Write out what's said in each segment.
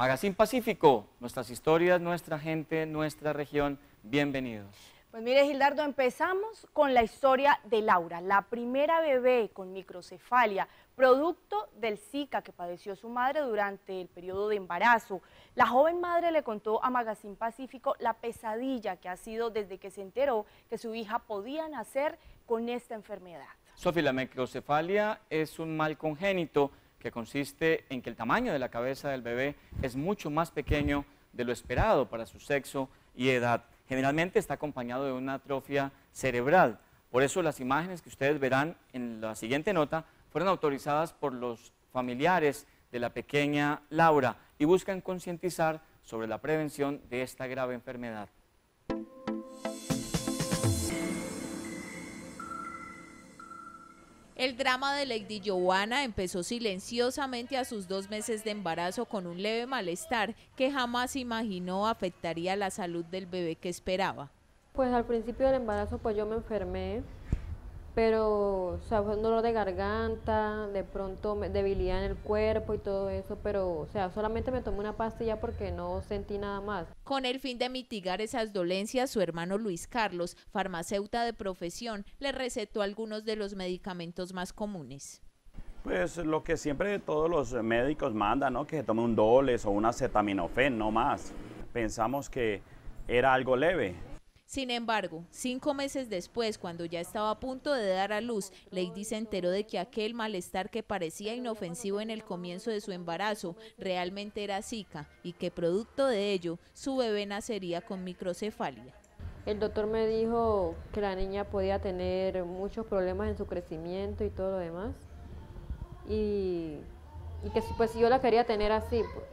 Magazine Pacífico, nuestras historias, nuestra gente, nuestra región. Bienvenidos. Pues mire, Gildardo, empezamos con la historia de Laura, la primera bebé con microcefalia, producto del Zika que padeció su madre durante el periodo de embarazo. La joven madre le contó a Magazine Pacífico la pesadilla que ha sido desde que se enteró que su hija podía nacer con esta enfermedad. Sofía, la microcefalia es un mal congénito que consiste en que el tamaño de la cabeza del bebé es mucho más pequeño de lo esperado para su sexo y edad. Generalmente está acompañado de una atrofia cerebral. Por eso las imágenes que ustedes verán en la siguiente nota fueron autorizadas por los familiares de la pequeña Laura y buscan concientizar sobre la prevención de esta grave enfermedad. El drama de Lady Joanna empezó silenciosamente a sus dos meses de embarazo con un leve malestar que jamás imaginó afectaría la salud del bebé que esperaba. Pues al principio del embarazo pues yo me enfermé, pero o sea, fue un dolor de garganta, de pronto debilidad en el cuerpo y todo eso, pero o sea, solamente me tomé una pastilla porque no sentí nada más. Con el fin de mitigar esas dolencias, su hermano Luis Carlos, farmacéuta de profesión, le recetó algunos de los medicamentos más comunes. Pues lo que siempre todos los médicos mandan, ¿no? Que se tome un doles o una acetaminofén, no más. Pensamos que era algo leve, sin embargo, cinco meses después, cuando ya estaba a punto de dar a luz, Lady se enteró de que aquel malestar que parecía inofensivo en el comienzo de su embarazo realmente era zika y que producto de ello su bebé nacería con microcefalia. El doctor me dijo que la niña podía tener muchos problemas en su crecimiento y todo lo demás. Y, que pues yo la quería tener así, pues,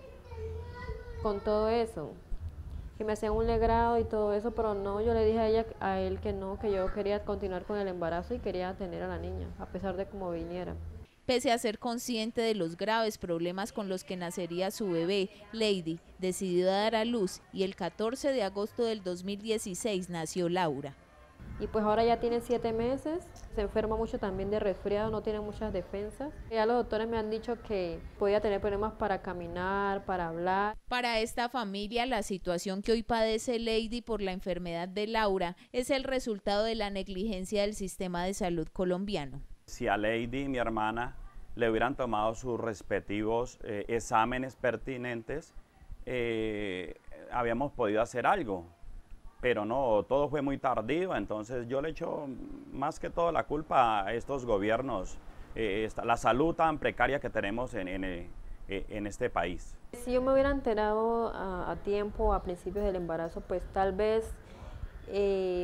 con todo eso que me hacía un legrado y todo eso, pero no, yo le dije a ella, a él que no, que yo quería continuar con el embarazo y quería tener a la niña, a pesar de cómo viniera. Pese a ser consciente de los graves problemas con los que nacería su bebé, Lady decidió dar a luz y el 14 de agosto del 2016 nació Laura y pues ahora ya tiene siete meses, se enferma mucho también de resfriado, no tiene muchas defensas. Ya los doctores me han dicho que podía tener problemas para caminar, para hablar. Para esta familia, la situación que hoy padece Lady por la enfermedad de Laura es el resultado de la negligencia del sistema de salud colombiano. Si a Lady, mi hermana, le hubieran tomado sus respectivos eh, exámenes pertinentes, eh, habíamos podido hacer algo pero no, todo fue muy tardío, entonces yo le echo más que todo la culpa a estos gobiernos, eh, la salud tan precaria que tenemos en, eh, en, este país. Si yo me hubiera enterado a, tiempo, a principios del embarazo, pues tal vez... Eh,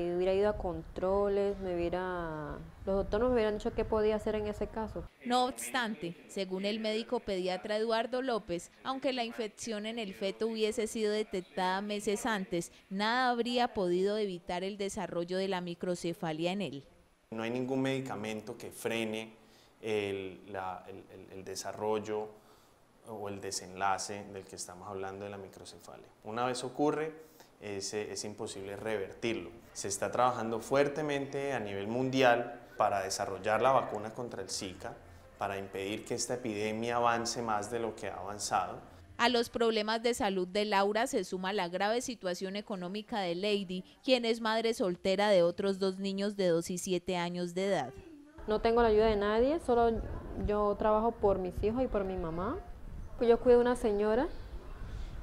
a controles, me hubiera, los doctores me hubieran dicho qué podía hacer en ese caso. No obstante, según el médico pediatra Eduardo López, aunque la infección en el feto hubiese sido detectada meses antes, nada habría podido evitar el desarrollo de la microcefalia en él. No hay ningún medicamento que frene el, el, el desarrollo o el desenlace del que estamos hablando de la microcefalia. Una vez ocurre, es, imposible revertirlo. Se está trabajando fuertemente a nivel mundial para desarrollar la vacuna contra el Zika, para impedir que esta epidemia avance más de lo que ha avanzado. A los problemas de salud de Laura se suma la grave situación económica de Lady, quien es madre soltera de otros dos niños de 2 y 7 años de edad. No tengo la ayuda de nadie, solo yo trabajo por mis hijos y por mi mamá. Yo cuido a una señora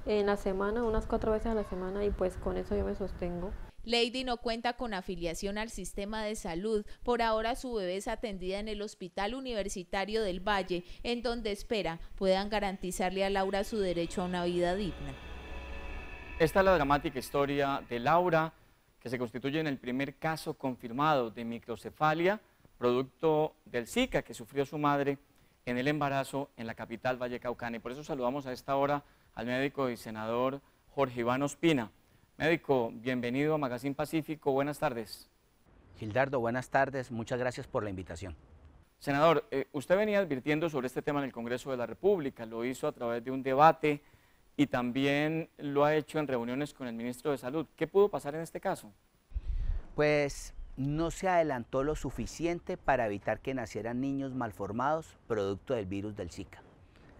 en la semana, unas cuatro veces a la semana y pues con eso yo me sostengo. Lady no cuenta con afiliación al sistema de salud. Por ahora su bebé es atendida en el Hospital Universitario del Valle, en donde espera puedan garantizarle a Laura su derecho a una vida digna. Esta es la dramática historia de Laura, que se constituye en el primer caso confirmado de microcefalia, producto del Zika que sufrió su madre en el embarazo en la capital Vallecaucana. Y por eso saludamos a esta hora al médico y senador Jorge Iván Ospina. Médico, bienvenido a Magazine Pacífico, buenas tardes. Gildardo, buenas tardes, muchas gracias por la invitación. Senador, eh, usted venía advirtiendo sobre este tema en el Congreso de la República, lo hizo a través de un debate y también lo ha hecho en reuniones con el ministro de Salud. ¿Qué pudo pasar en este caso? Pues no se adelantó lo suficiente para evitar que nacieran niños malformados producto del virus del Zika.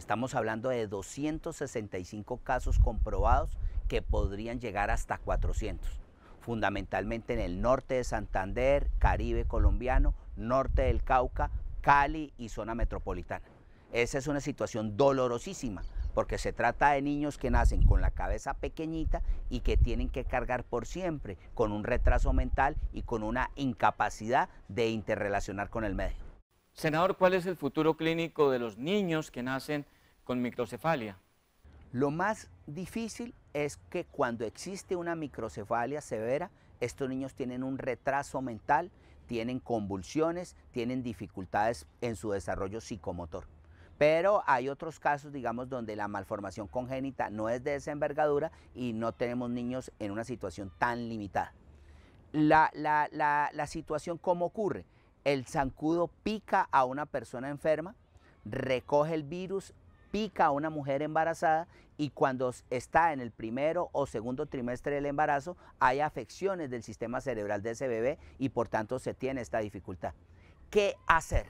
Estamos hablando de 265 casos comprobados que podrían llegar hasta 400, fundamentalmente en el norte de Santander, Caribe colombiano, norte del Cauca, Cali y zona metropolitana. Esa es una situación dolorosísima porque se trata de niños que nacen con la cabeza pequeñita y que tienen que cargar por siempre con un retraso mental y con una incapacidad de interrelacionar con el medio. Senador, ¿cuál es el futuro clínico de los niños que nacen con microcefalia? Lo más difícil es que cuando existe una microcefalia severa, estos niños tienen un retraso mental, tienen convulsiones, tienen dificultades en su desarrollo psicomotor. Pero hay otros casos, digamos, donde la malformación congénita no es de esa envergadura y no tenemos niños en una situación tan limitada. La, la situación, ¿cómo ocurre? El zancudo pica a una persona enferma, recoge el virus, pica a una mujer embarazada y cuando está en el primero o segundo trimestre del embarazo hay afecciones del sistema cerebral de ese bebé y por tanto se tiene esta dificultad. ¿Qué hacer?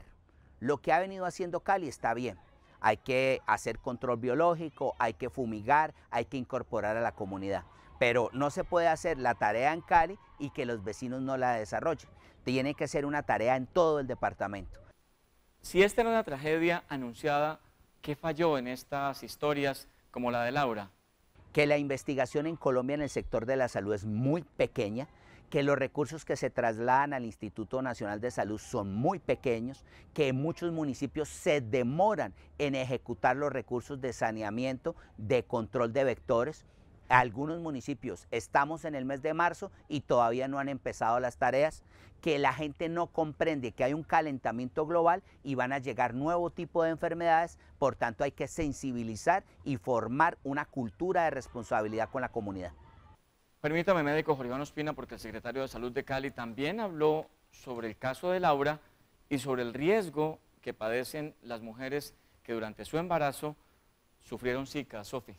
Lo que ha venido haciendo Cali está bien. Hay que hacer control biológico, hay que fumigar, hay que incorporar a la comunidad pero no se puede hacer la tarea en Cali y que los vecinos no la desarrollen. Tiene que ser una tarea en todo el departamento. Si esta era una tragedia anunciada, ¿qué falló en estas historias como la de Laura? Que la investigación en Colombia en el sector de la salud es muy pequeña, que los recursos que se trasladan al Instituto Nacional de Salud son muy pequeños, que muchos municipios se demoran en ejecutar los recursos de saneamiento, de control de vectores, algunos municipios estamos en el mes de marzo y todavía no han empezado las tareas, que la gente no comprende que hay un calentamiento global y van a llegar nuevo tipo de enfermedades, por tanto hay que sensibilizar y formar una cultura de responsabilidad con la comunidad. Permítame, médico Jorge Ospina, porque el secretario de Salud de Cali también habló sobre el caso de Laura y sobre el riesgo que padecen las mujeres que durante su embarazo sufrieron Zika. Sofi.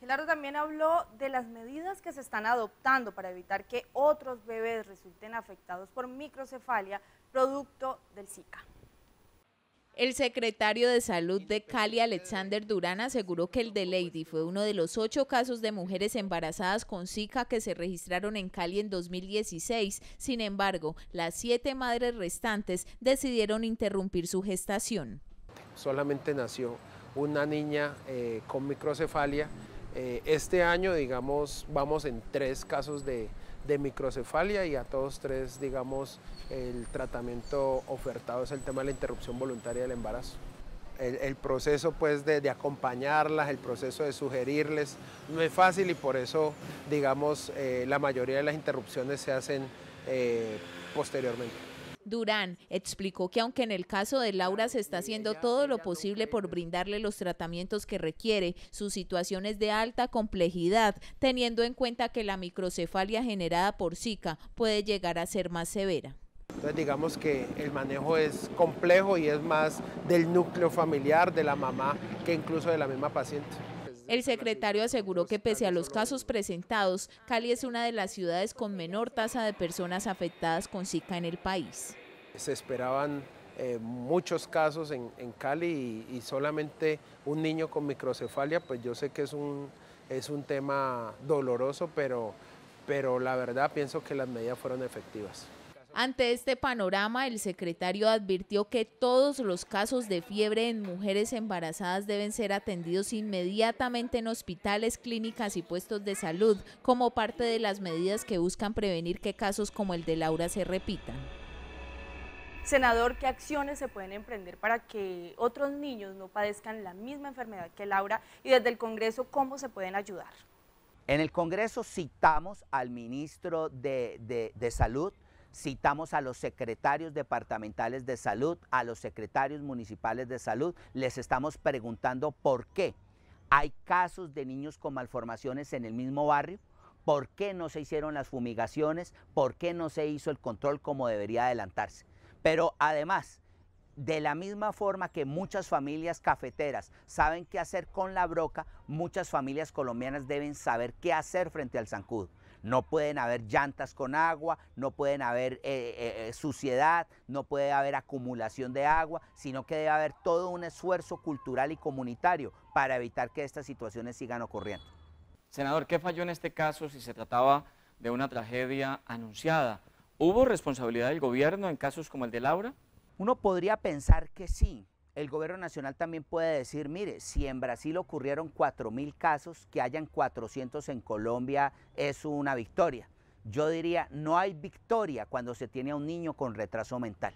Gerardo también habló de las medidas que se están adoptando para evitar que otros bebés resulten afectados por microcefalia producto del Zika. El secretario de Salud de Cali, Alexander Durán, aseguró que el de Lady fue uno de los ocho casos de mujeres embarazadas con Zika que se registraron en Cali en 2016. Sin embargo, las siete madres restantes decidieron interrumpir su gestación. Solamente nació una niña eh, con microcefalia eh, este año, digamos, vamos en tres casos de, microcefalia y a todos tres, digamos, el tratamiento ofertado es el tema de la interrupción voluntaria del embarazo. El, proceso pues, de, acompañarlas, el proceso de sugerirles, no es fácil y por eso digamos eh, la mayoría de las interrupciones se hacen eh, posteriormente. Durán explicó que aunque en el caso de Laura se está haciendo todo lo posible por brindarle los tratamientos que requiere, su situación es de alta complejidad, teniendo en cuenta que la microcefalia generada por Zika puede llegar a ser más severa. Entonces digamos que el manejo es complejo y es más del núcleo familiar, de la mamá, que incluso de la misma paciente. El secretario aseguró que pese a los casos presentados, Cali es una de las ciudades con menor tasa de personas afectadas con Zika en el país. Se esperaban eh, muchos casos en, Cali y, solamente un niño con microcefalia, pues yo sé que es un, es un tema doloroso, pero, pero la verdad pienso que las medidas fueron efectivas. Ante este panorama, el secretario advirtió que todos los casos de fiebre en mujeres embarazadas deben ser atendidos inmediatamente en hospitales, clínicas y puestos de salud, como parte de las medidas que buscan prevenir que casos como el de Laura se repitan. Senador, ¿qué acciones se pueden emprender para que otros niños no padezcan la misma enfermedad que Laura? Y desde el Congreso, ¿cómo se pueden ayudar? En el Congreso citamos al ministro de, Salud, citamos a los secretarios departamentales de salud, a los secretarios municipales de salud, les estamos preguntando por qué hay casos de niños con malformaciones en el mismo barrio, por qué no se hicieron las fumigaciones, por qué no se hizo el control como debería adelantarse. Pero además, de la misma forma que muchas familias cafeteras saben qué hacer con la broca, muchas familias colombianas deben saber qué hacer frente al zancudo. No pueden haber llantas con agua, no pueden haber eh, eh, eh, suciedad, no puede haber acumulación de agua, sino que debe haber todo un esfuerzo cultural y comunitario para evitar que estas situaciones sigan ocurriendo. Senador, ¿qué falló en este caso si se trataba de una tragedia anunciada? ¿Hubo responsabilidad del gobierno en casos como el de Laura? Uno podría pensar que sí. El gobierno nacional también puede decir, mire, si en Brasil ocurrieron 4.000 casos, que hayan 400 en Colombia es una victoria. Yo diría, no hay victoria cuando se tiene a un niño con retraso mental,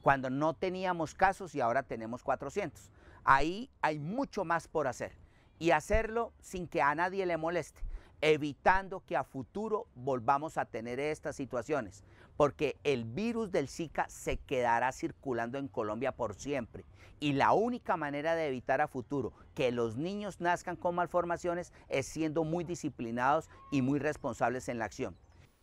cuando no teníamos casos y ahora tenemos 400. Ahí hay mucho más por hacer y hacerlo sin que a nadie le moleste, evitando que a futuro volvamos a tener estas situaciones porque el virus del Zika se quedará circulando en Colombia por siempre. Y la única manera de evitar a futuro que los niños nazcan con malformaciones es siendo muy disciplinados y muy responsables en la acción.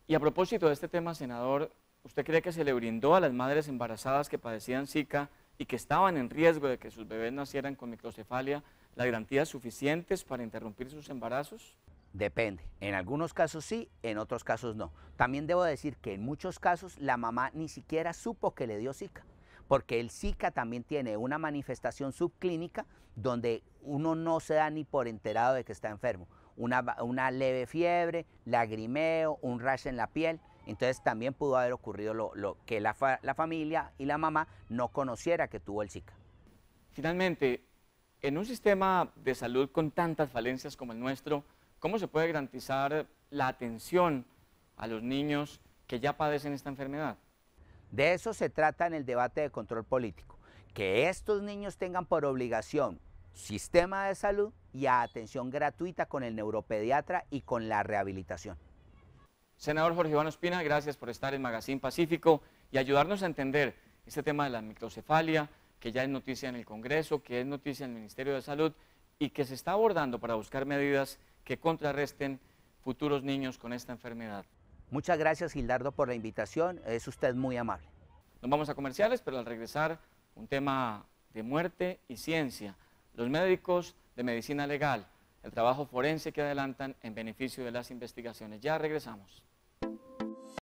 Y a propósito de este tema, senador, ¿usted cree que se le brindó a las madres embarazadas que padecían Zika y que estaban en riesgo de que sus bebés nacieran con microcefalia las garantías suficientes para interrumpir sus embarazos? Depende. En algunos casos sí, en otros casos no. También debo decir que en muchos casos la mamá ni siquiera supo que le dio Zika, porque el Zika también tiene una manifestación subclínica donde uno no se da ni por enterado de que está enfermo. Una, leve fiebre, lagrimeo, un rash en la piel. Entonces también pudo haber ocurrido lo, que la, la familia y la mamá no conociera que tuvo el Zika. Finalmente, en un sistema de salud con tantas falencias como el nuestro, ¿Cómo se puede garantizar la atención a los niños que ya padecen esta enfermedad? De eso se trata en el debate de control político, que estos niños tengan por obligación sistema de salud y atención gratuita con el neuropediatra y con la rehabilitación. Senador Jorge Iván Ospina, gracias por estar en Magazine Pacífico y ayudarnos a entender este tema de la microcefalia, que ya es noticia en el Congreso, que es noticia en el Ministerio de Salud y que se está abordando para buscar medidas que contrarresten futuros niños con esta enfermedad. Muchas gracias, Gildardo, por la invitación. Es usted muy amable. Nos vamos a comerciales, pero al regresar, un tema de muerte y ciencia. Los médicos de medicina legal, el trabajo forense que adelantan en beneficio de las investigaciones. Ya regresamos.